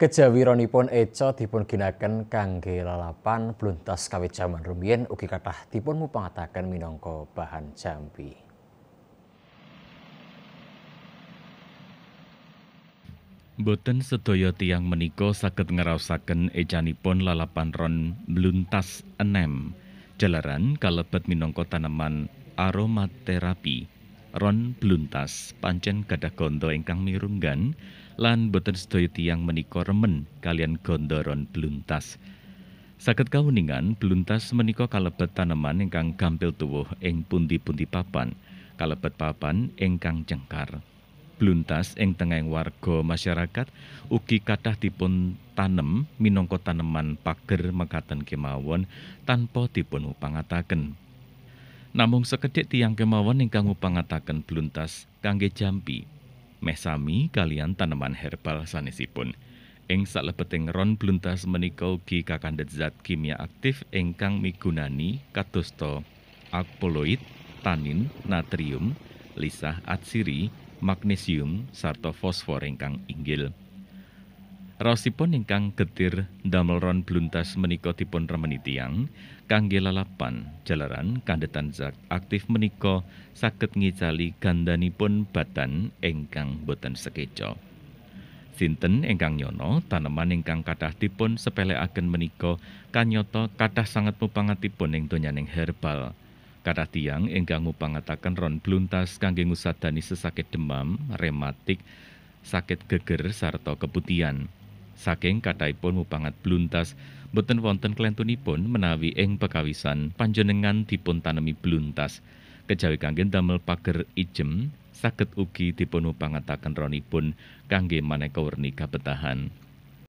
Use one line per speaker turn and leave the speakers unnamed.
Kejawironipun eco dipun ginaken kangge lalapan bluntas kawit jaman rumiyin ugi kathah dipun mupangataken minangka bahan jambi. Boten sedaya tiang menika saged ngerasaken ecanipun lalapan ron bluntas enem. Jalaran kalebet minangka tanaman aromaterapi Ron Bluntas pancen kada gondo ingkang mirunggan lan boten sedaya tiyang menika remen kalian gondoron Bluntas. Saged kawuningan Bluntas menika kalebet taneman ingkang gampil tuwuh ing pundi-pundi papan, kalebet papan ingkang jengkar. Bluntas ing tengahing warga masyarakat ugi kada dipun tanem minangka taneman pager mekaten kemawon tanpa dipun upangataken. Namung sekedhik tiang kemawon ingkang ngupangataken bluntas kangge jampi. Mesami kalian taneman herbal sanesipun. Ing salebeting ron bluntas menika ugi kakandhet zat kimia aktif ingkang migunani kadosta alkaloid, tanin, natrium, lisah atsiri, magnesium sarta fosfor ingkang inggil. Raosipun ingkang getir damel ron bluntas menika dipun remeni tiyang kangge lalapan jalaran kandhetan zat aktif menika saged ngicali gandanipun badan ingkang boten sekeca. Sinten ingkang nyono taneman ingkang kathah dipun sepeleaken menika kanyata kathah sanget mupangatipun ing donyaning herbal. Kata tiang ingkang ngupangataken ron bluntas kangge ngusadani sesakit demam, rematik, sakit geger sarta keputian. saking kathahipun mupangat bluntas boten wonten klentunipun menawi ing pekawisan panjenengan dipun tanemi bluntas kejawi kangge damel pager ijem saged ugi dipun mupangataken ronipun kangge maneka werni kabetahan